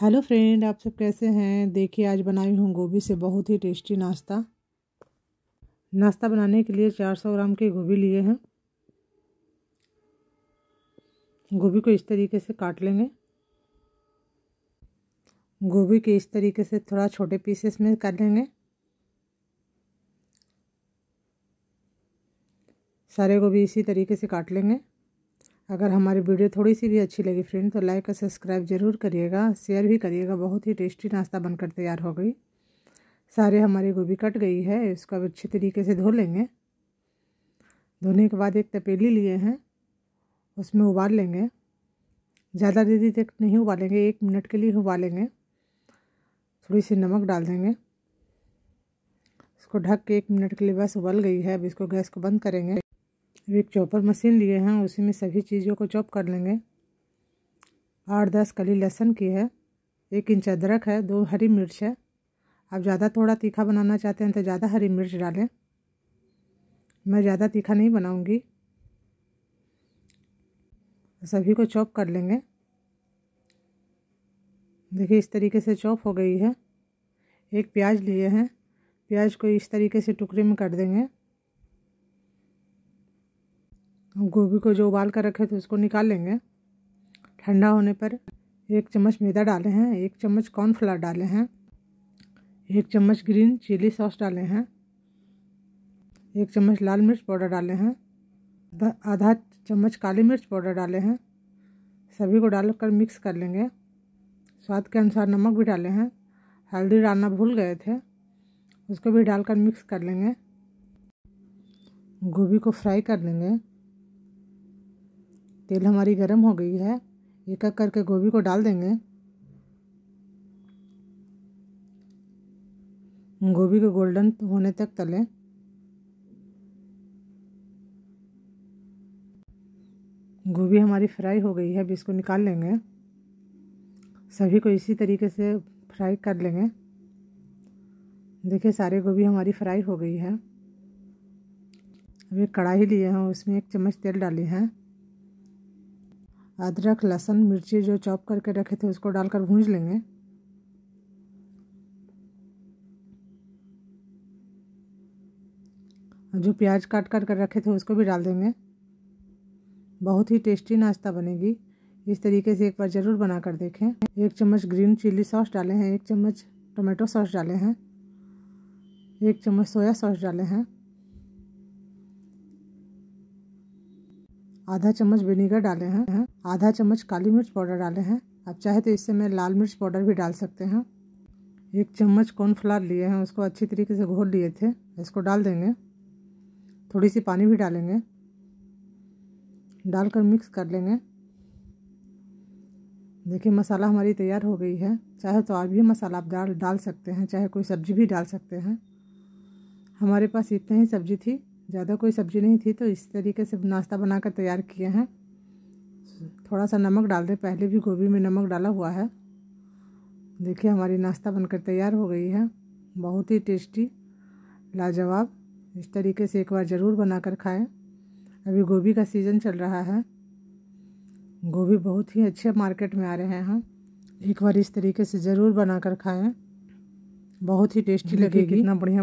hello friend आप सब कैसे हैं देखिए आज बनाई हूँ गोभी से बहुत ही टेस्टी नाश्ता नाश्ता बनाने के लिए 400 ग्राम के गोभी लिए हैं गोभी को इस तरीके से काट लेंगे गोभी के इस तरीके से थोड़ा छोटे पीसेस में कर लेंगे सारे गोभी इसी तरीके से काट लेंगे अगर हमारी वीडियो थोड़ी सी भी अच्छी लगी फ्रेंड तो लाइक और सब्सक्राइब ज़रूर करिएगा शेयर भी करिएगा बहुत ही टेस्टी नाश्ता बनकर तैयार हो गई सारे हमारी गोभी कट गई है इसको अब अच्छे तरीके से धो लेंगे धोने के बाद एक तपेली लिए हैं उसमें उबाल लेंगे ज़्यादा देर तक नहीं उबालेंगे एक मिनट के लिए उबालेंगे थोड़ी सी नमक डाल देंगे इसको ढक के एक मिनट के लिए बस उबल गई है अब इसको गैस को बंद करेंगे अब एक चॉपर मशीन लिए हैं उसी में सभी चीज़ों को चॉप कर लेंगे आठ दस कली लहसुन की है एक इंच अदरक है दो हरी मिर्च है आप ज़्यादा थोड़ा तीखा बनाना चाहते हैं तो ज़्यादा हरी मिर्च डालें मैं ज़्यादा तीखा नहीं बनाऊँगी सभी को चॉप कर लेंगे देखिए इस तरीके से चॉप हो गई है एक प्याज लिए हैं प्याज को इस तरीके से टुकड़े में काट देंगे गोभी को जो उबाल कर रखे थे उसको निकाल लेंगे ठंडा होने पर एक चम्मच मैदा डाले हैं एक चम्मच कॉर्नफ्लावर डाले हैं एक चम्मच ग्रीन चिली सॉस डाले हैं एक चम्मच लाल मिर्च पाउडर डाले हैं आधा चम्मच काली मिर्च पाउडर डाले हैं सभी को डालकर मिक्स कर लेंगे स्वाद के अनुसार नमक भी डाले हैं हल्दी डालना भूल गए थे उसको भी डालकर मिक्स कर लेंगे गोभी को फ्राई कर लेंगे तेल हमारी गर्म हो गई है एक एक करके गोभी को डाल देंगे गोभी को गोल्डन होने तक तलें गोभी हमारी फ्राई हो गई है अब इसको निकाल लेंगे सभी को इसी तरीके से फ्राई कर लेंगे देखिए सारे गोभी हमारी फ्राई हो गई है अभी कढ़ाई लिए हैं उसमें एक चम्मच तेल डाली है अदरक लहसुन मिर्ची जो चॉप करके रखे थे उसको डालकर भूंज लेंगे जो प्याज काट कर कर रखे थे उसको भी डाल देंगे बहुत ही टेस्टी नाश्ता बनेगी इस तरीके से एक बार ज़रूर बना कर देखें एक चम्मच ग्रीन चिली सॉस डाले हैं एक चम्मच टोमेटो सॉस डाले हैं एक चम्मच सोया सॉस डाले हैं आधा चम्मच विनेगर डाले हैं आधा चम्मच काली मिर्च पाउडर डाले हैं आप चाहे तो इससे मैं लाल मिर्च पाउडर भी डाल सकते हैं एक चम्मच कॉर्नफ्लावर लिए हैं उसको अच्छी तरीके से घोल लिए थे इसको डाल देंगे थोड़ी सी पानी भी डालेंगे डालकर मिक्स कर लेंगे देखिए मसाला हमारी तैयार हो गई है चाहे तो आप भी मसाला आप डाल डाल सकते हैं चाहे कोई सब्ज़ी भी डाल सकते हैं हमारे पास इतनी ही सब्ज़ी थी ज़्यादा कोई सब्ज़ी नहीं थी तो इस तरीके से नाश्ता बनाकर तैयार किए हैं थोड़ा सा नमक डाल दें पहले भी गोभी में नमक डाला हुआ है देखिए हमारी नाश्ता बनकर तैयार हो गई है बहुत ही टेस्टी लाजवाब इस तरीके से एक बार ज़रूर बना कर खाएँ अभी गोभी का सीज़न चल रहा है गोभी बहुत ही अच्छे मार्केट में आ रहे हैं एक बार इस तरीके से ज़रूर बना कर खाएँ बहुत ही टेस्टी लगेगी इतना बढ़िया